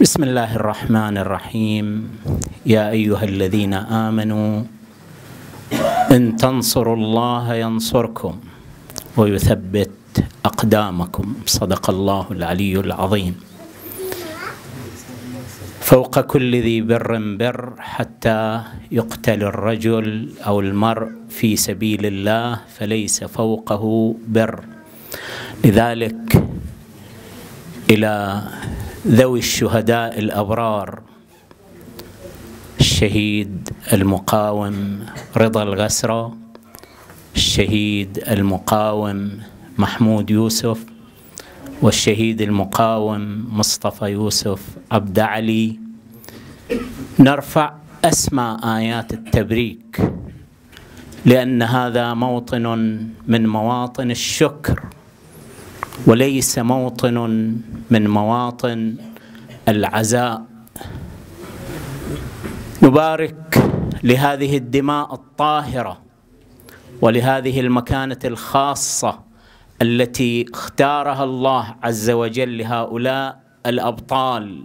بسم الله الرحمن الرحيم يا ايها الذين امنوا ان تنصروا الله ينصركم ويثبت اقدامكم صدق الله العلي العظيم فوق كل ذي بر بر حتى يقتل الرجل او المرء في سبيل الله فليس فوقه بر لذلك الى ذوي الشهداء الابرار الشهيد المقاوم رضا الغسرة الشهيد المقاوم محمود يوسف والشهيد المقاوم مصطفى يوسف عبد علي نرفع اسمى ايات التبريك لان هذا موطن من مواطن الشكر وليس موطن من مواطن العزاء نبارك لهذه الدماء الطاهره ولهذه المكانه الخاصه التي اختارها الله عز وجل لهؤلاء الابطال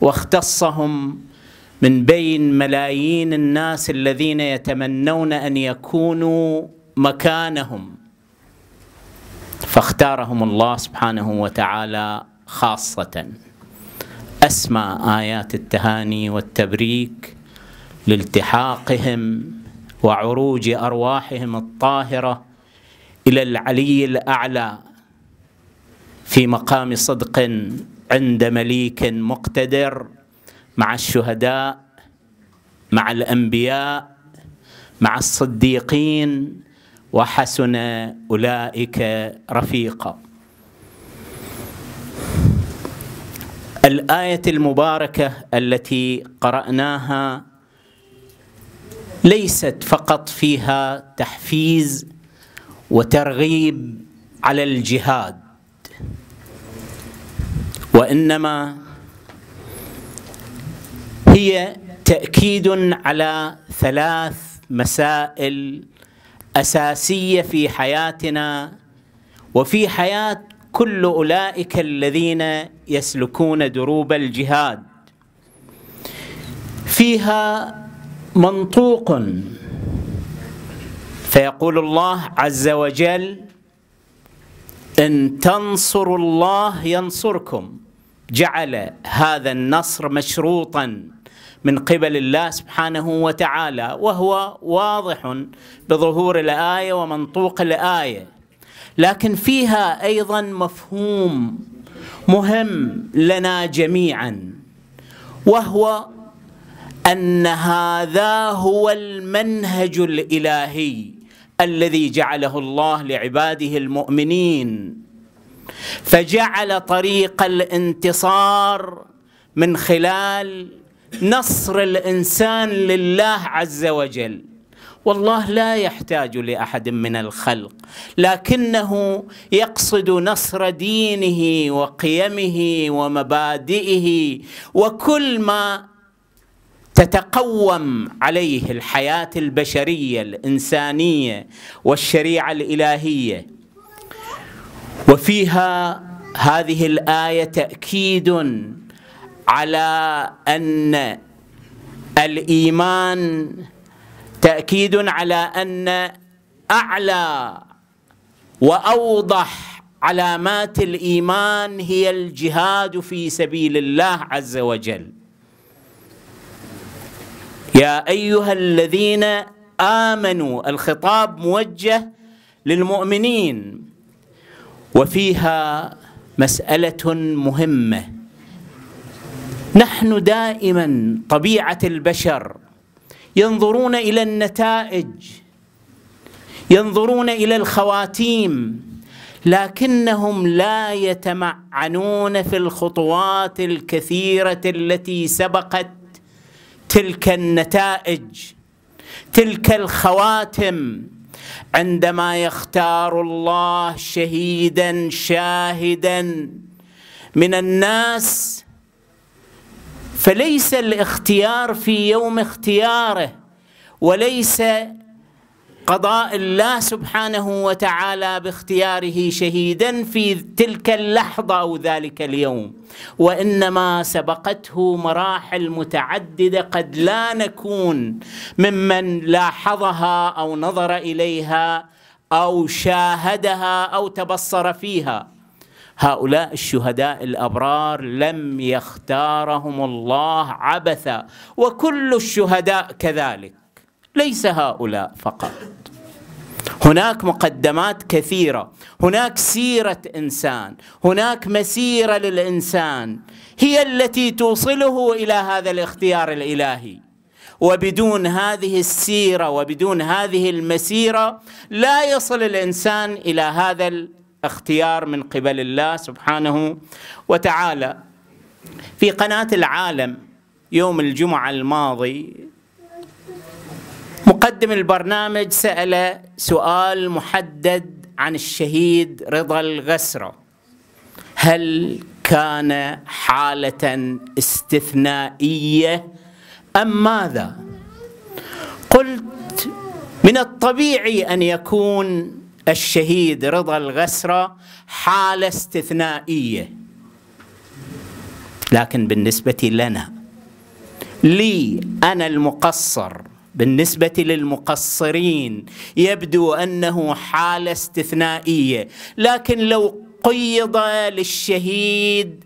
واختصهم من بين ملايين الناس الذين يتمنون ان يكونوا مكانهم فاختارهم الله سبحانه وتعالى خاصة أسمى آيات التهاني والتبريك لالتحاقهم وعروج أرواحهم الطاهرة إلى العلي الأعلى في مقام صدق عند مليك مقتدر مع الشهداء مع الأنبياء مع الصديقين وحسن اولئك رفيقا الايه المباركه التي قراناها ليست فقط فيها تحفيز وترغيب على الجهاد وانما هي تاكيد على ثلاث مسائل اساسيه في حياتنا وفي حياه كل اولئك الذين يسلكون دروب الجهاد فيها منطوق فيقول الله عز وجل ان تنصروا الله ينصركم جعل هذا النصر مشروطا من قبل الله سبحانه وتعالى وهو واضح بظهور الايه ومنطوق الايه لكن فيها ايضا مفهوم مهم لنا جميعا وهو ان هذا هو المنهج الالهي الذي جعله الله لعباده المؤمنين فجعل طريق الانتصار من خلال نصر الانسان لله عز وجل والله لا يحتاج لاحد من الخلق لكنه يقصد نصر دينه وقيمه ومبادئه وكل ما تتقوم عليه الحياه البشريه الانسانيه والشريعه الالهيه وفيها هذه الايه تاكيد على أن الإيمان تأكيد على أن أعلى وأوضح علامات الإيمان هي الجهاد في سبيل الله عز وجل يا أيها الذين آمنوا الخطاب موجه للمؤمنين وفيها مسألة مهمة نحن دائما طبيعه البشر ينظرون الى النتائج ينظرون الى الخواتيم لكنهم لا يتمعنون في الخطوات الكثيره التي سبقت تلك النتائج تلك الخواتم عندما يختار الله شهيدا شاهدا من الناس فليس الاختيار في يوم اختياره وليس قضاء الله سبحانه وتعالى باختياره شهيدا في تلك اللحظه او ذلك اليوم وانما سبقته مراحل متعدده قد لا نكون ممن لاحظها او نظر اليها او شاهدها او تبصر فيها هؤلاء الشهداء الابرار لم يختارهم الله عبثا وكل الشهداء كذلك ليس هؤلاء فقط هناك مقدمات كثيره هناك سيره انسان هناك مسيره للانسان هي التي توصله الى هذا الاختيار الالهي وبدون هذه السيره وبدون هذه المسيره لا يصل الانسان الى هذا اختيار من قبل الله سبحانه وتعالى في قناة العالم يوم الجمعة الماضي مقدم البرنامج سأل سؤال محدد عن الشهيد رضا الغسرة هل كان حالة استثنائية أم ماذا؟ قلت من الطبيعي أن يكون الشهيد رضا الغسرة حالة استثنائية لكن بالنسبة لنا لي أنا المقصر بالنسبة للمقصرين يبدو أنه حالة استثنائية لكن لو قيض للشهيد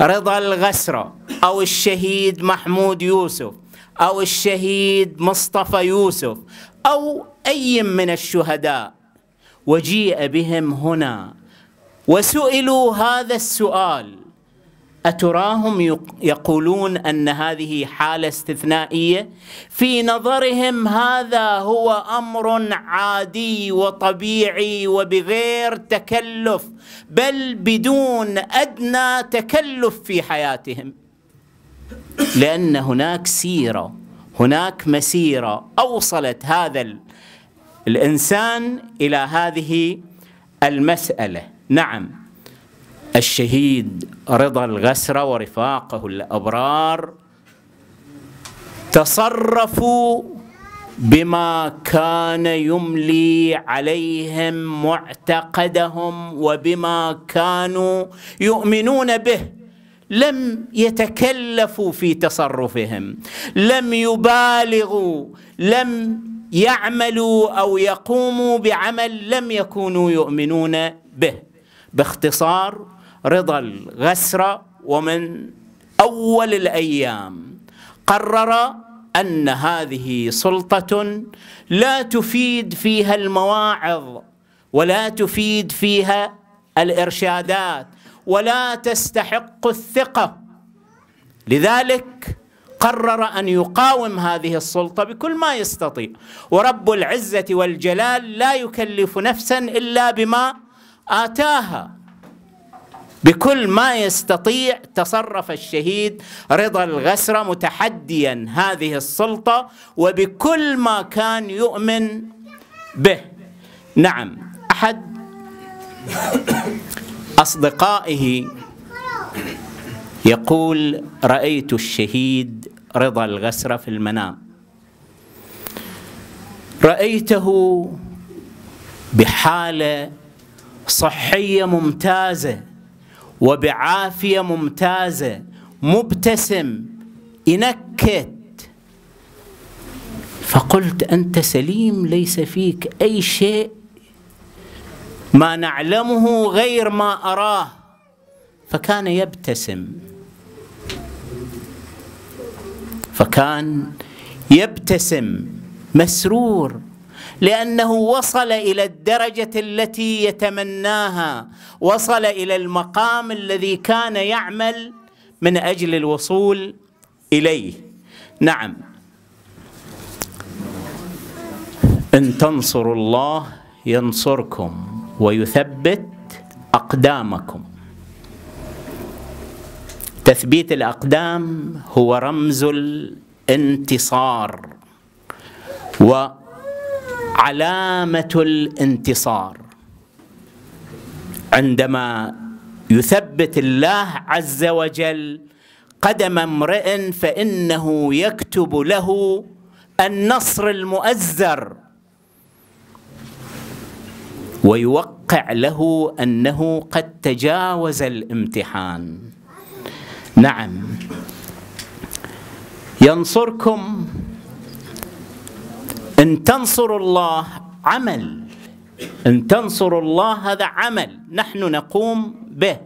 رضا الغسرة أو الشهيد محمود يوسف أو الشهيد مصطفى يوسف أو أي من الشهداء وجيء بهم هنا وسئلوا هذا السؤال أتراهم يقولون أن هذه حالة استثنائية في نظرهم هذا هو أمر عادي وطبيعي وبغير تكلف بل بدون أدنى تكلف في حياتهم لأن هناك سيرة هناك مسيرة أوصلت هذا الإنسان إلى هذه المسألة نعم الشهيد رضا الغسرة ورفاقه الأبرار تصرفوا بما كان يملي عليهم معتقدهم وبما كانوا يؤمنون به لم يتكلفوا في تصرفهم لم يبالغوا لم يعملوا او يقوموا بعمل لم يكونوا يؤمنون به باختصار رضا الغسرة ومن اول الايام قرر ان هذه سلطه لا تفيد فيها المواعظ ولا تفيد فيها الارشادات ولا تستحق الثقه لذلك قرر ان يقاوم هذه السلطه بكل ما يستطيع ورب العزه والجلال لا يكلف نفسا الا بما اتاها بكل ما يستطيع تصرف الشهيد رضا الغسرة متحديا هذه السلطة وبكل ما كان يؤمن به نعم أحد أصدقائه يقول رأيت الشهيد رضا الغسر في المنام رأيته بحالة صحية ممتازة وبعافية ممتازة مبتسم ينكت فقلت أنت سليم ليس فيك أي شيء ما نعلمه غير ما أراه فكان يبتسم فكان يبتسم مسرور لانه وصل الى الدرجه التي يتمناها وصل الى المقام الذي كان يعمل من اجل الوصول اليه نعم ان تنصروا الله ينصركم ويثبت اقدامكم تثبيت الأقدام هو رمز الانتصار وعلامة الانتصار عندما يثبت الله عز وجل قدم امرئ فإنه يكتب له النصر المؤزر ويوقع له أنه قد تجاوز الامتحان نعم ينصركم ان تنصروا الله عمل ان تنصروا الله هذا عمل نحن نقوم به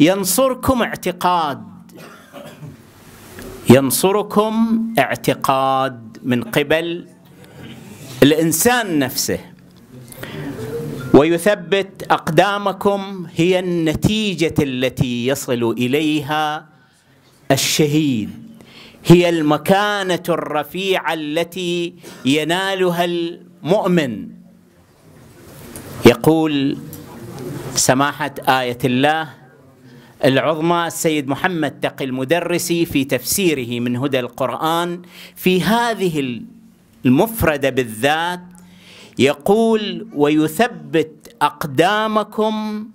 ينصركم اعتقاد ينصركم اعتقاد من قبل الانسان نفسه ويثبت اقدامكم هي النتيجه التي يصل اليها الشهيد هي المكانه الرفيعه التي ينالها المؤمن يقول سماحه ايه الله العظمى السيد محمد تقي المدرسي في تفسيره من هدى القران في هذه المفرده بالذات يقول ويثبت اقدامكم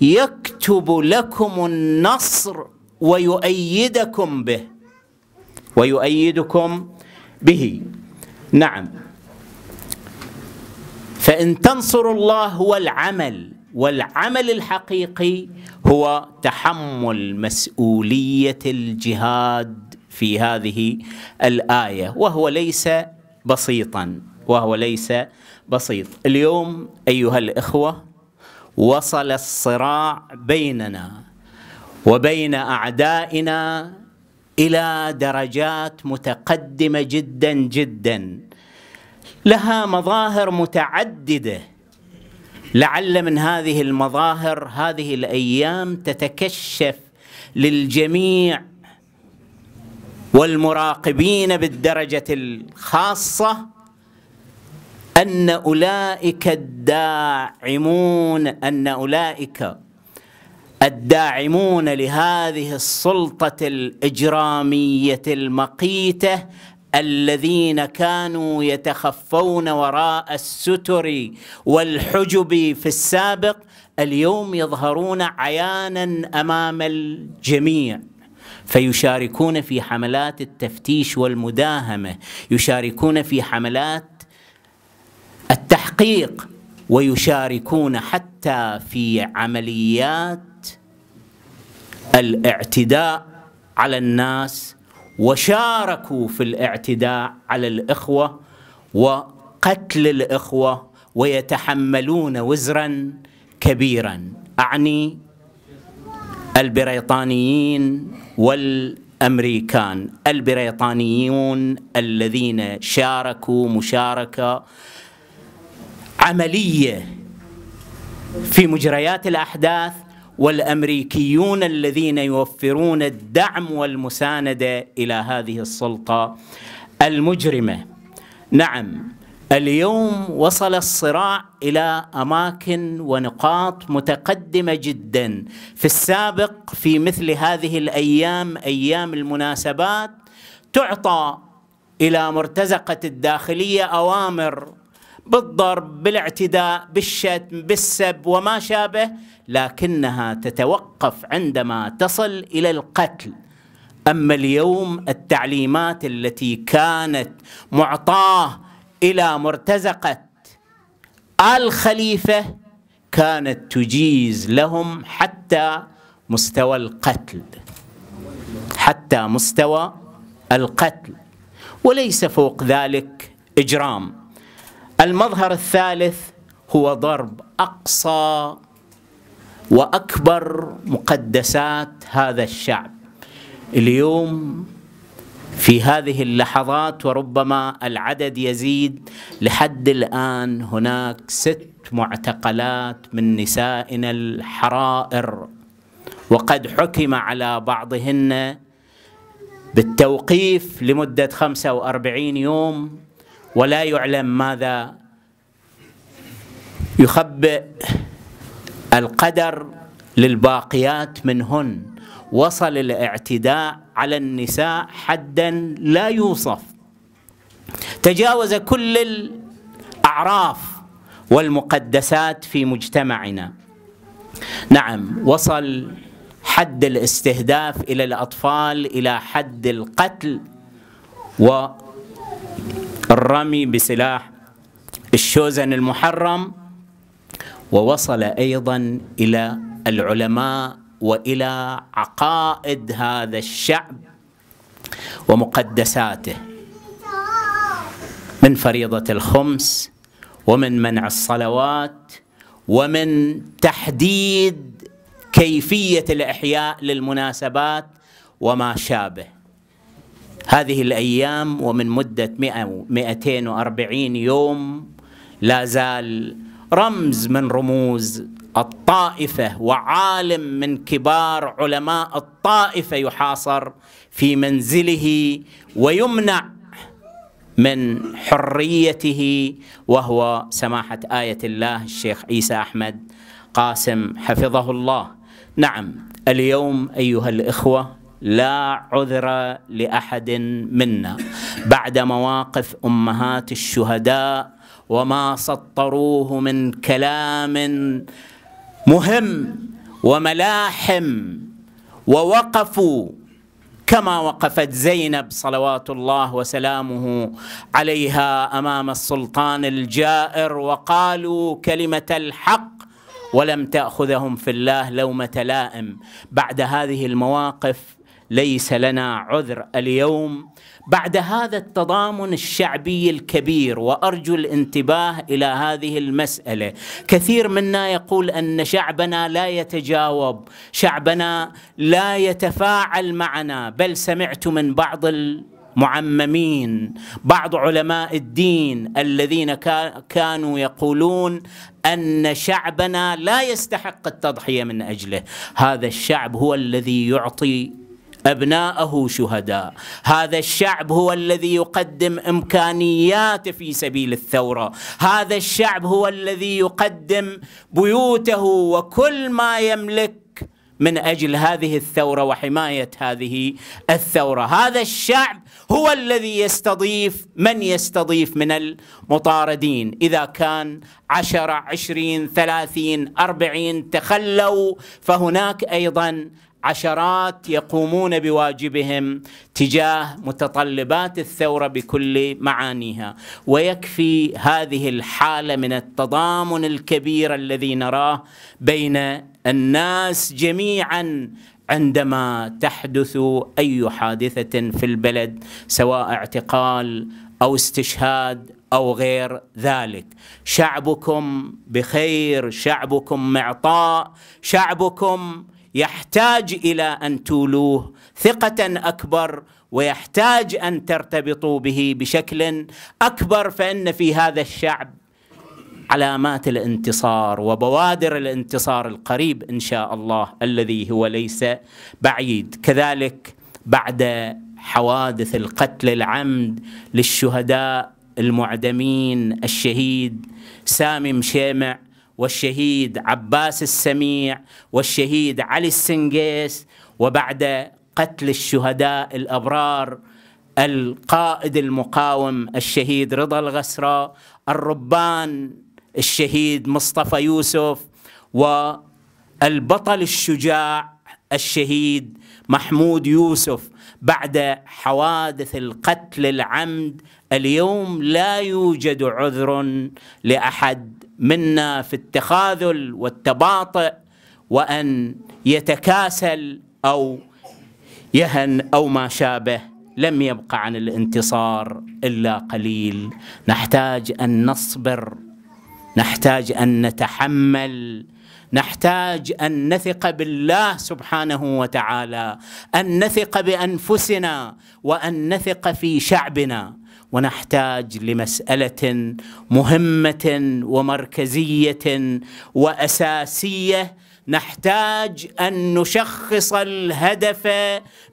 يكتب لكم النصر ويؤيدكم به ويؤيدكم به نعم فان تنصروا الله هو العمل والعمل الحقيقي هو تحمل مسؤوليه الجهاد في هذه الايه وهو ليس بسيطا وهو ليس بسيط اليوم ايها الاخوه وصل الصراع بيننا وبين اعدائنا الى درجات متقدمه جدا جدا لها مظاهر متعدده لعل من هذه المظاهر هذه الايام تتكشف للجميع والمراقبين بالدرجه الخاصه أن أولئك الداعمون أن أولئك الداعمون لهذه السلطة الإجرامية المقيتة الذين كانوا يتخفون وراء الستر والحجب في السابق اليوم يظهرون عيانا أمام الجميع فيشاركون في حملات التفتيش والمداهمة يشاركون في حملات التحقيق ويشاركون حتى في عمليات الاعتداء على الناس وشاركوا في الاعتداء على الاخوه وقتل الاخوه ويتحملون وزرا كبيرا اعني البريطانيين والامريكان البريطانيون الذين شاركوا مشاركه عمليه في مجريات الاحداث والامريكيون الذين يوفرون الدعم والمسانده الى هذه السلطه المجرمه. نعم اليوم وصل الصراع الى اماكن ونقاط متقدمه جدا في السابق في مثل هذه الايام ايام المناسبات تعطى الى مرتزقه الداخليه اوامر بالضرب بالاعتداء بالشتم بالسب وما شابه لكنها تتوقف عندما تصل الى القتل اما اليوم التعليمات التي كانت معطاه الى مرتزقه الخليفه كانت تجيز لهم حتى مستوى القتل حتى مستوى القتل وليس فوق ذلك اجرام المظهر الثالث هو ضرب اقصى واكبر مقدسات هذا الشعب اليوم في هذه اللحظات وربما العدد يزيد لحد الان هناك ست معتقلات من نسائنا الحرائر وقد حكم على بعضهن بالتوقيف لمدة 45 يوم ولا يعلم ماذا يخبئ القدر للباقيات منهن وصل الاعتداء على النساء حدا لا يوصف تجاوز كل الاعراف والمقدسات في مجتمعنا نعم وصل حد الاستهداف الى الاطفال الى حد القتل و الرمي بسلاح الشوزن المحرم ووصل ايضا الى العلماء والى عقائد هذا الشعب ومقدساته من فريضه الخمس ومن منع الصلوات ومن تحديد كيفيه الاحياء للمناسبات وما شابه هذه الأيام ومن مدة 100 240 يوم لا زال رمز من رموز الطائفة وعالم من كبار علماء الطائفة يحاصر في منزله ويمنع من حريته وهو سماحة آية الله الشيخ عيسى أحمد قاسم حفظه الله نعم اليوم أيها الإخوة لا عذر لاحد منا بعد مواقف امهات الشهداء وما سطروه من كلام مهم وملاحم ووقفوا كما وقفت زينب صلوات الله وسلامه عليها امام السلطان الجائر وقالوا كلمه الحق ولم تاخذهم في الله لومه لائم بعد هذه المواقف ليس لنا عذر اليوم بعد هذا التضامن الشعبي الكبير وارجو الانتباه الى هذه المساله كثير منا يقول ان شعبنا لا يتجاوب شعبنا لا يتفاعل معنا بل سمعت من بعض معممين بعض علماء الدين الذين كانوا يقولون ان شعبنا لا يستحق التضحيه من اجله هذا الشعب هو الذي يعطي أبناءه شهداء هذا الشعب هو الذي يقدم إمكانيات في سبيل الثورة هذا الشعب هو الذي يقدم بيوته وكل ما يملك من اجل هذه الثوره وحمايه هذه الثوره، هذا الشعب هو الذي يستضيف من يستضيف من المطاردين، اذا كان 10 عشرين، ثلاثين، أربعين تخلوا فهناك ايضا عشرات يقومون بواجبهم تجاه متطلبات الثوره بكل معانيها ويكفي هذه الحاله من التضامن الكبير الذي نراه بين الناس جميعا عندما تحدث اي حادثه في البلد سواء اعتقال او استشهاد او غير ذلك شعبكم بخير شعبكم معطاء شعبكم يحتاج الى ان تولوه ثقه اكبر ويحتاج ان ترتبطوا به بشكل اكبر فان في هذا الشعب علامات الانتصار وبوادر الانتصار القريب ان شاء الله الذي هو ليس بعيد كذلك بعد حوادث القتل العمد للشهداء المعدمين الشهيد سامي مشيمع والشهيد عباس السميع والشهيد علي السنقيس وبعد قتل الشهداء الأبرار القائد المقاوم الشهيد رضا الغسرى الربان الشهيد مصطفى يوسف والبطل الشجاع الشهيد محمود يوسف بعد حوادث القتل العمد اليوم لا يوجد عذر لاحد منا في التخاذل والتباطؤ وان يتكاسل او يهن او ما شابه لم يبقى عن الانتصار الا قليل نحتاج ان نصبر نحتاج ان نتحمل نحتاج ان نثق بالله سبحانه وتعالى ان نثق بانفسنا وان نثق في شعبنا ونحتاج لمساله مهمه ومركزيه واساسيه نحتاج ان نشخص الهدف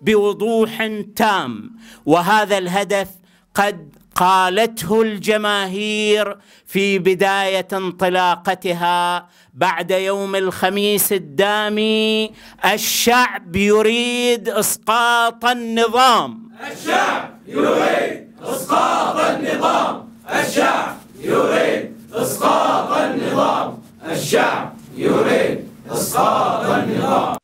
بوضوح تام وهذا الهدف قد قالته الجماهير في بدايه انطلاقتها بعد يوم الخميس الدامي الشعب يريد اسقاط النظام الشعب يريد اسقاط النظام الشعب يريد اسقاط النظام الشعب يريد اسقاط النظام